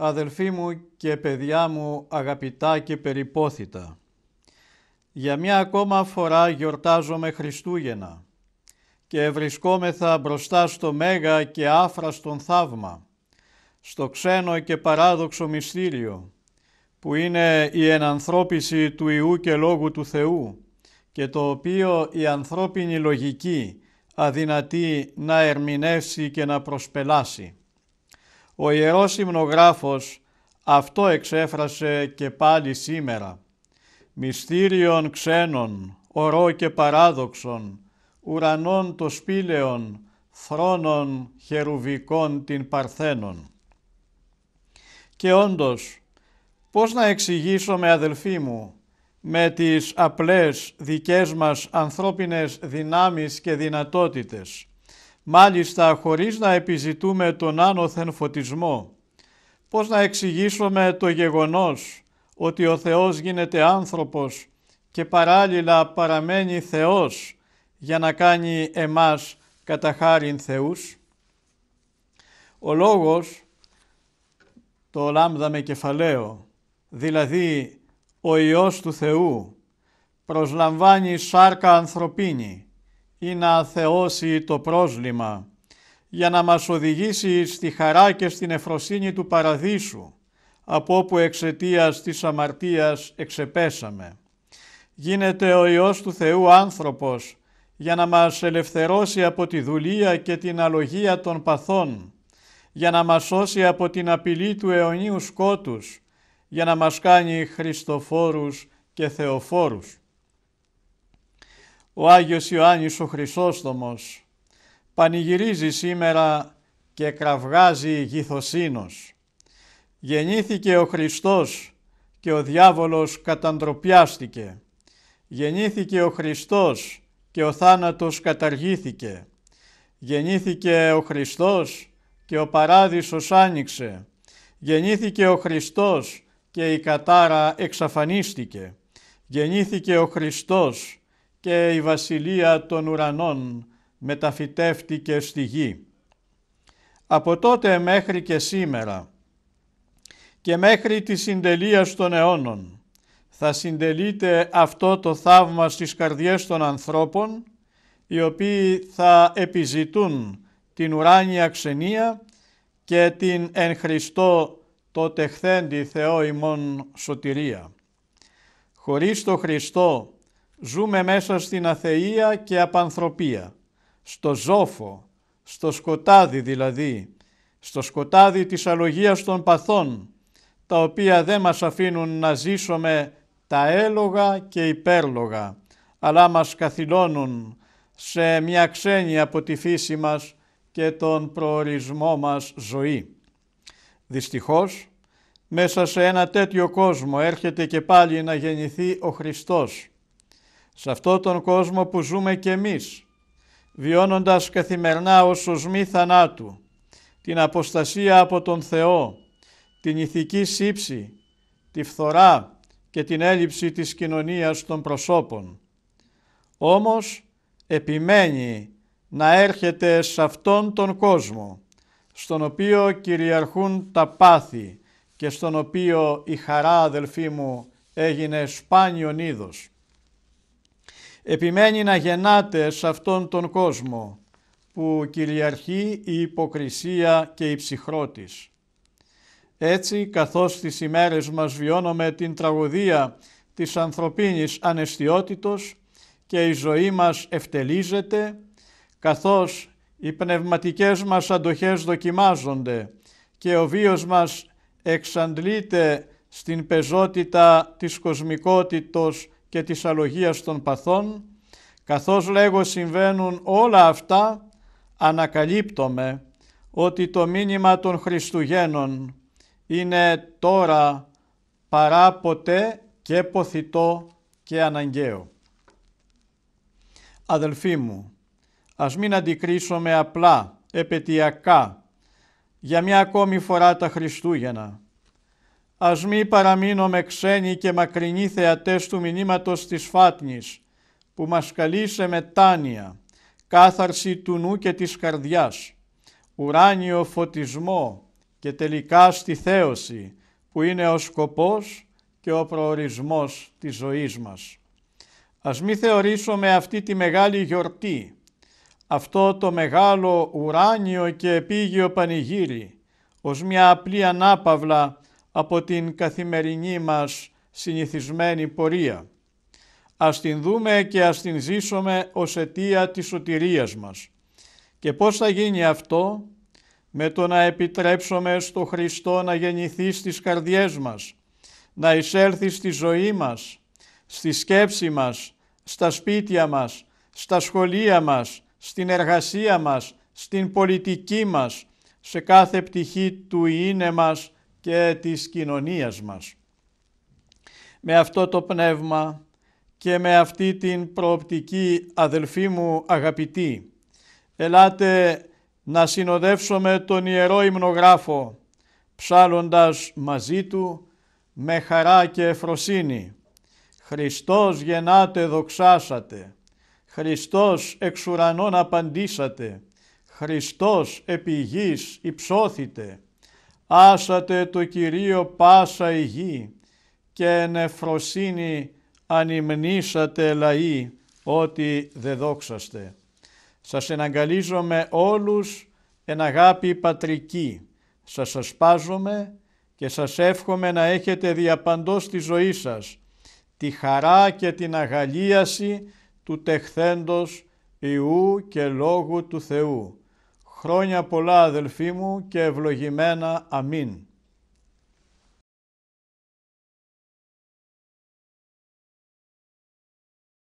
Αδελφοί μου και παιδιά μου αγαπητά και περιπόθητα, για μια ακόμα φορά γιορτάζομαι Χριστούγεννα και βρισκόμεθα μπροστά στο μέγα και άφραστον θαύμα, στο ξένο και παράδοξο μυστήριο, που είναι η ενανθρώπιση του Ιού και Λόγου του Θεού και το οποίο η ανθρώπινη λογική αδυνατεί να ερμηνεύσει και να προσπελάσει. Ο Ιερός Υμνογράφος αυτό εξέφρασε και πάλι σήμερα. Μυστήριον ξένων, ορό και παράδοξων, ουρανών το σπήλαιον, θρόνων χερουβικών την παρθένων. Και όντως, πώς να εξηγήσω με αδελφοί μου, με τις απλές δικές μας ανθρώπινες δυνάμεις και δυνατότητες, μάλιστα χωρίς να επιζητούμε τον άνωθεν φωτισμό. Πώς να εξηγήσουμε το γεγονός ότι ο Θεός γίνεται άνθρωπος και παράλληλα παραμένει Θεός για να κάνει εμάς κατά χάριν Θεούς. Ο λόγος, το λάμδα με κεφαλαίο, δηλαδή ο Υιός του Θεού, προσλαμβάνει σάρκα ανθρωπίνη, ή να θεώσει το πρόσλημα, για να μας οδηγήσει στη χαρά και στην εφροσύνη του παραδείσου, από όπου εξαιτίας της αμαρτίας εξεπέσαμε. Γίνεται ο Υιός του Θεού άνθρωπος, για να μας ελευθερώσει από τη δουλεία και την αλογία των παθών, για να μας σώσει από την απειλή του αιωνίου σκότους, για να μας κάνει χριστοφόρους και θεοφόρους ο Άγιος Ιωάννης ο Χρυσόστομος πανηγυρίζει σήμερα και κραυγάζει γηθοσύνος. Γεννήθηκε ο Χριστός και ο διάβολος καταντροπιάστηκε. Γεννήθηκε ο Χριστός και ο θάνατος καταργήθηκε. Γεννήθηκε ο Χριστός και ο παράδεισος άνοιξε. Γεννήθηκε ο Χριστός και η κατάρα εξαφανίστηκε. Γεννήθηκε ο Χριστός και η βασιλεία των ουρανών μεταφυτεύτηκε στη γη. Από τότε μέχρι και σήμερα και μέχρι τη συντελεία των αιώνων θα συντελείται αυτό το θαύμα στις καρδιές των ανθρώπων οι οποίοι θα επιζητούν την ουράνια ξενία και την εν Χριστώ το τεχθέντη Θεό ημών σωτηρία. Χωρίς το Χριστό Ζούμε μέσα στην αθεία και απανθρωπία, στο ζόφο, στο σκοτάδι δηλαδή, στο σκοτάδι της αλογίας των παθών, τα οποία δεν μας αφήνουν να ζήσουμε τα έλογα και υπέρλογα, αλλά μας καθυλώνουν σε μια ξένη από τη φύση μας και τον προορισμό μας ζωή. Δυστυχώς, μέσα σε ένα τέτοιο κόσμο έρχεται και πάλι να γεννηθεί ο Χριστός, σε αυτόν τον κόσμο που ζούμε κι εμείς, βιώνοντας καθημερινά ως μη θανάτου, την αποστασία από τον Θεό, την ηθική σύψη, τη φθορά και την έλλειψη της κοινωνίας των προσώπων. Όμως επιμένει να έρχεται σε αυτόν τον κόσμο, στον οποίο κυριαρχούν τα πάθη και στον οποίο η χαρά αδελφοί μου έγινε σπάνιον είδος επιμένει να γεννάται σε αυτόν τον κόσμο που κυριαρχεί η υποκρισία και η ψυχρότης. Έτσι, καθώς στις ημέρες μας βιώνουμε την τραγωδία της ανθρωπίνης ανεστιότητος και η ζωή μας ευτελίζεται, καθώς οι πνευματικές μας αντοχές δοκιμάζονται και ο βίος μας εξαντλείται στην πεζότητα της κοσμικότητος και της αλογίας των παθών, καθώς λέγω συμβαίνουν όλα αυτά, ανακαλύπτομαι ότι το μήνυμα των Χριστουγέννων είναι τώρα παρά ποτέ και ποθητό και αναγκαίο. Αδελφοί μου, ας μην αντικρίσουμε απλά, επαιτειακά, για μια ακόμη φορά τα Χριστούγεννα. Ας μη με ξένοι και μακρινοί θεατές του μηνύματος της Φάτνης, που μας καλεί σε μετάνοια, κάθαρση του νου και της καρδιάς, ουράνιο φωτισμό και τελικά στη θέωση, που είναι ο σκοπός και ο προορισμός της ζωής μας. Ας μη θεωρήσουμε αυτή τη μεγάλη γιορτή, αυτό το μεγάλο ουράνιο και επίγειο πανηγύρι, ως μια απλή ανάπαυλα από την καθημερινή μας συνηθισμένη πορεία. Ας την δούμε και ας την ζήσουμε ως αιτία της σωτηρίας μας. Και πώς θα γίνει αυτό με το να επιτρέψουμε στο Χριστό να γεννηθεί στις καρδιές μας, να εισέλθει στη ζωή μας, στη σκέψη μας, στα σπίτια μας, στα σχολεία μας, στην εργασία μας, στην πολιτική μας, σε κάθε πτυχή του είναι μας και της κοινωνίας μας. Με αυτό το πνεύμα και με αυτή την προοπτική αδελφοί μου αγαπητοί, ελάτε να συνοδεύσουμε τον Ιερό Υμνογράφο, ψάλλοντας μαζί του με χαρά και εφροσύνη. Χριστός γεννάτε δοξάσατε, Χριστός εξ ουρανών απαντήσατε, Χριστός επί γης υψώθητε, Άσατε το Κυρίο πάσα η γη και νεφροσύνη ανυμνήσατε λαοί ότι δε δόξαστε. Σας εναγκαλίζομαι όλους εν αγάπη πατρική. Σας ασπάζομαι και σας εύχομαι να έχετε διαπαντός τη ζωή σας τη χαρά και την αγαλίαση του τεχθέντος Ιού και Λόγου του Θεού Χρόνια πολλά αδελφοί μου και ευλογημένα αμήν.